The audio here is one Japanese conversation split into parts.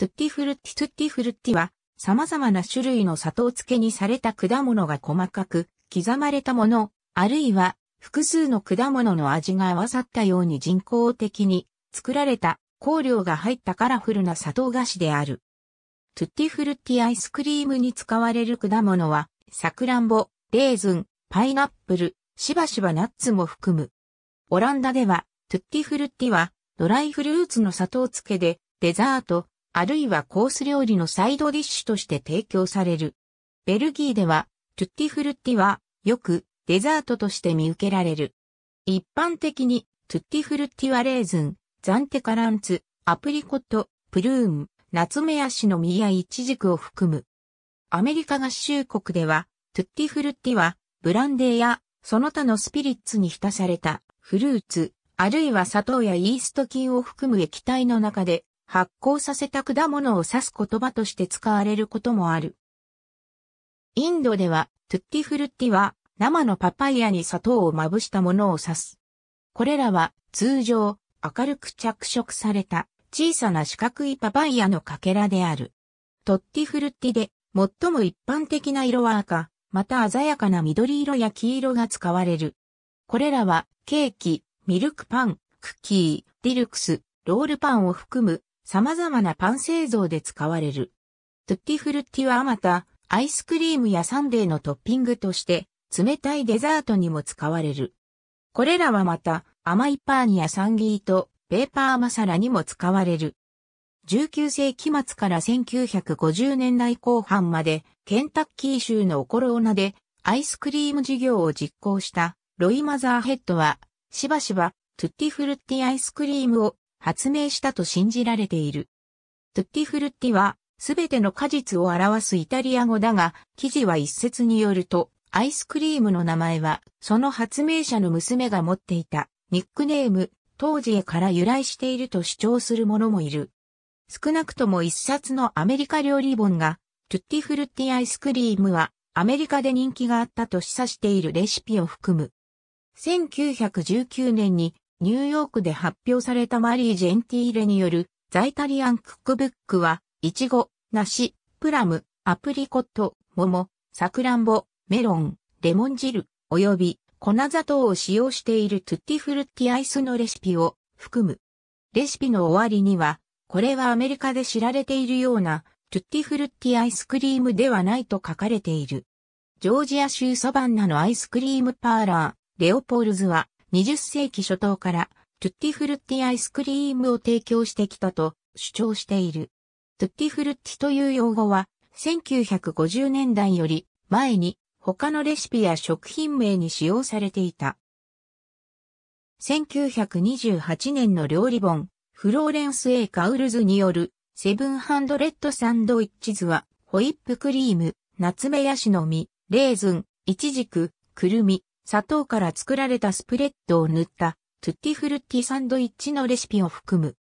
トゥッティフルッティトゥッティフルッティは、様々な種類の砂糖漬けにされた果物が細かく刻まれたもの、あるいは複数の果物の味が合わさったように人工的に作られた香料が入ったカラフルな砂糖菓子である。トゥッティフルッティアイスクリームに使われる果物は、サクランボ、レーズン、パイナップル、しばしばナッツも含む。オランダでは、トゥッティフルッティは、ドライフルーツの砂糖漬けで、デザート、あるいはコース料理のサイドディッシュとして提供される。ベルギーでは、トゥッティフルッティは、よく、デザートとして見受けられる。一般的に、トゥッティフルッティはレーズン、ザンテカランツ、アプリコット、プルーン、ナツメヤシの実やイチジクを含む。アメリカ合衆国では、トゥッティフルッティは、ブランデーや、その他のスピリッツに浸された、フルーツ、あるいは砂糖やイースト菌を含む液体の中で、発酵させた果物を指す言葉として使われることもある。インドでは、トゥッティフルッティは生のパパイヤに砂糖をまぶしたものを指す。これらは通常明るく着色された小さな四角いパパイヤのかけらである。トッティフルッティで最も一般的な色は赤、また鮮やかな緑色や黄色が使われる。これらはケーキ、ミルクパン、クッキー、ディルクス、ロールパンを含む様々なパン製造で使われる。トゥッティフルッティはまた、アイスクリームやサンデーのトッピングとして、冷たいデザートにも使われる。これらはまた、甘いパーニやサンギーと、ペーパーマサラにも使われる。19世紀末から1950年代後半まで、ケンタッキー州のオコローナで、アイスクリーム事業を実行した、ロイ・マザーヘッドは、しばしば、トゥッティフルッティアイスクリームを発明したと信じられている。トゥッティフルッティは、すべての果実を表すイタリア語だが、記事は一説によると、アイスクリームの名前は、その発明者の娘が持っていた、ニックネーム、当時へから由来していると主張する者もいる。少なくとも一冊のアメリカ料理本が、トゥッティフルッティアイスクリームは、アメリカで人気があったと示唆しているレシピを含む。1919年にニューヨークで発表されたマリー・ジェンティーレによるザイタリアンクックブックは、イチゴ、梨、プラム、アプリコット、桃、サクランボ、メロン、レモン汁、および粉砂糖を使用しているトゥッティフルッティアイスのレシピを含む。レシピの終わりには、これはアメリカで知られているようなトゥッティフルッティアイスクリームではないと書かれている。ジョージア州サバンナのアイスクリームパーラー、レオポールズは20世紀初頭からトゥッティフルッティアイスクリームを提供してきたと主張している。トゥッティフルッティという用語は1950年代より前に他のレシピや食品名に使用されていた。1928年の料理本、フローレンス・エイカウルズによるセブンハンドレッドサンドイッチ図は、ホイップクリーム、ナツメヤシの実、レーズン、イチジク、クルミ、砂糖から作られたスプレッドを塗ったトゥッティフルッティサンドイッチのレシピを含む。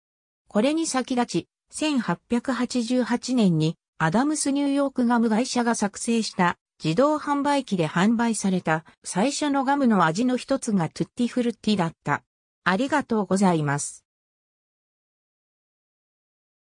これに先立ち、1888年にアダムスニューヨークガム会社が作成した自動販売機で販売された最初のガムの味の一つがトゥッティフルッティだった。ありがとうございます。